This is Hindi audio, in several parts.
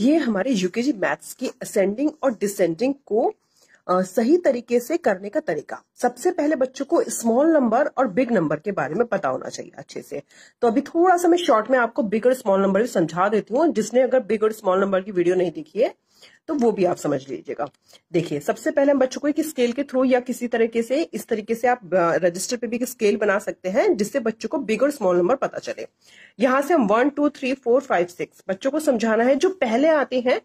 ये हमारे यूकेजी मैथ्स की असेंडिंग और डिसेंडिंग को सही तरीके से करने का तरीका सबसे पहले बच्चों को स्मॉल नंबर और बिग नंबर के बारे में पता होना चाहिए अच्छे से तो अभी थोड़ा सा मैं शॉर्ट में आपको बिग और स्मॉल नंबर भी समझा देती हूँ जिसने अगर बिग और स्मॉल नंबर की वीडियो नहीं देखी है तो वो भी आप समझ लीजिएगा देखिए सबसे पहले हम बच्चों को एक स्केल के थ्रू या किसी तरीके से इस तरीके से आप रजिस्टर पे भी एक स्केल बना सकते हैं जिससे बच्चों को बिग और स्मॉल नंबर पता चले यहां से हम one two three four five six बच्चों को समझाना है जो पहले आते हैं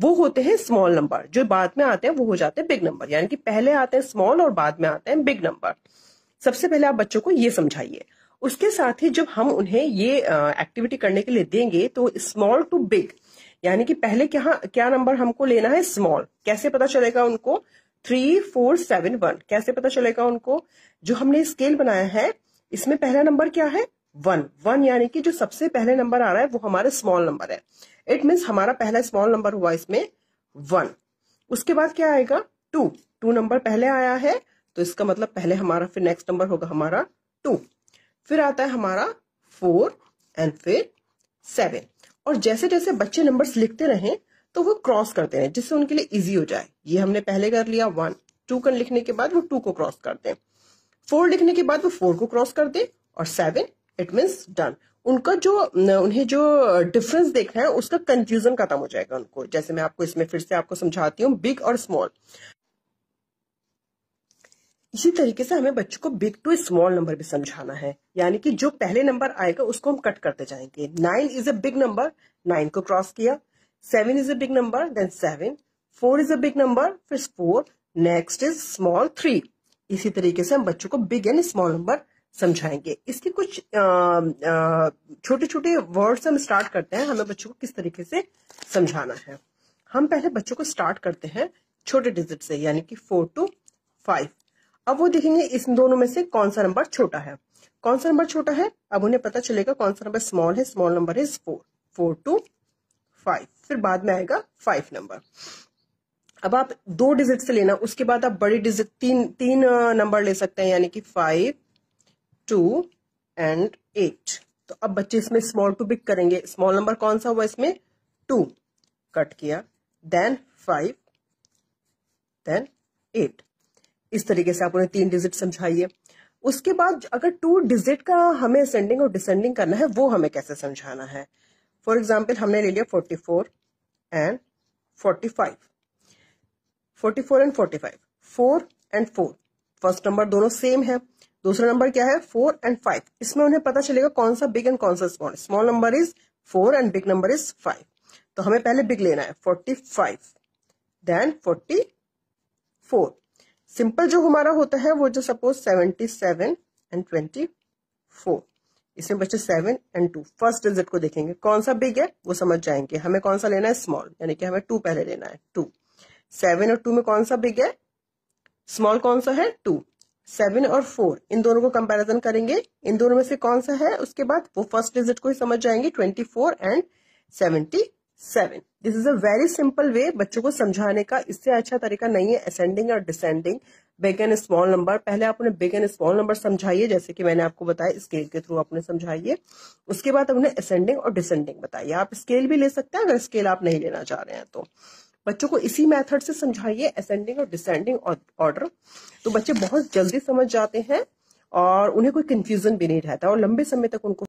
वो होते हैं स्मॉल नंबर जो बाद में आते हैं वो हो जाते हैं बिग नंबर यानी कि पहले आते हैं स्मॉल और बाद में आते हैं बिग नंबर सबसे पहले आप बच्चों को ये समझाइए उसके साथ ही जब हम उन्हें ये एक्टिविटी करने के लिए देंगे तो स्मॉल टू बिग यानी कि पहले क्या क्या नंबर हमको लेना है स्मॉल कैसे पता चलेगा उनको थ्री फोर सेवन वन कैसे पता चलेगा उनको जो हमने स्केल बनाया है इसमें पहला नंबर क्या है वन वन यानी कि जो सबसे पहले नंबर आ रहा है वो हमारा स्मॉल नंबर है इट मीन्स हमारा पहला स्मॉल नंबर हुआ इसमें वन उसके बाद क्या आएगा टू टू नंबर पहले आया है तो इसका मतलब पहले हमारा फिर नेक्स्ट नंबर होगा हमारा टू फिर आता है हमारा फोर एंड फिर सेवन और जैसे जैसे बच्चे नंबर्स लिखते रहे तो वो क्रॉस करते रहे जिससे उनके लिए इजी हो जाए ये हमने पहले कर लिया वन टू कर लिखने के बाद वो टू को क्रॉस कर दे फोर लिखने के बाद वो फोर को क्रॉस कर दे और सेवन इट मीन्स डन उनका जो उन्हें जो डिफरेंस देखना है उसका कंफ्यूजन खत्म हो जाएगा उनको जैसे मैं आपको इसमें फिर से आपको समझाती हूँ बिग और स्मॉल इसी तरीके से हमें बच्चों को बिग टू स्मॉल नंबर भी समझाना है यानी कि जो पहले नंबर आएगा उसको हम कट करते जाएंगे nine is a big number nine को क्रॉस किया seven is a big number then seven four is a big number फिर four next is small three इसी तरीके से हम बच्चों को बिग एंड स्मॉल नंबर समझाएंगे इसके कुछ छोटे छोटे वर्ड से हम स्टार्ट करते हैं हमें बच्चों को किस तरीके से समझाना है हम पहले बच्चों को स्टार्ट करते हैं छोटे डिजिट से यानी कि फोर टू फाइव अब वो देखेंगे इस दोनों में से कौन सा नंबर छोटा है कौन सा नंबर छोटा है अब उन्हें पता चलेगा कौन सा नंबर स्मॉल है small number is four four two five फिर बाद में आएगा फाइव नंबर अब आप दो डिजिट से लेना उसके बाद आप बड़ी डिजिट तीन तीन नंबर ले सकते हैं यानी कि फाइव टू एंड एट तो अब बच्चे इसमें स्मॉल टू बिक करेंगे स्मॉल नंबर कौन सा हुआ इसमें टू कट किया देन फाइव देन एट इस तरीके से आप उन्हें तीन डिजिट समझाइए उसके बाद अगर टू डिजिट का हमें असेंडिंग और डिसेंडिंग करना है वो हमें कैसे समझाना है फॉर एग्जाम्पल हमने ले लिया forty four and forty five forty four and forty five four and four first number दोनों सेम है दूसरा नंबर क्या है फोर एंड फाइव इसमें उन्हें पता चलेगा कौन सा बिग एंड कौन सा small small number is four and big number is five तो हमें पहले बिग लेना है forty five then forty four simple जो हमारा होता है वो जो suppose seventy seven and twenty four इसमें बच्चे seven and two first digit को देखेंगे कौन सा बिग है वो समझ जाएंगे हमें कौन सा लेना है स्मॉल यानी कि हमें टू पहले लेना है टू सेवन और टू में कौन सा बिग है स्मॉल कौन सा है टू सेवन और फोर इन दोनों को कंपैरिजन करेंगे इन दोनों में से कौन सा है उसके बाद वो फर्स्ट डिजिट को ही समझ जाएंगे twenty four and seventy seven this is a very simple way बच्चों को समझाने का इससे अच्छा तरीका नहीं है असेंडिंग और descending big and small number पहले आपने बिग एंड स्मॉल नंबर समझाइए जैसे कि मैंने आपको बताया स्केल के थ्रू आपने समझाइए उसके बाद उन्हें असेंडिंग और डिसेंडिंग बताइए आप स्केल भी ले सकते हैं अगर स्केल आप नहीं लेना चाह रहे हैं तो बच्चों को इसी मेथड से समझाइए असेंडिंग और डिसेंडिंग ऑर्डर तो बच्चे बहुत जल्दी समझ जाते हैं और उन्हें कोई कंफ्यूजन भी नहीं रहता और लंबे समय तक उनको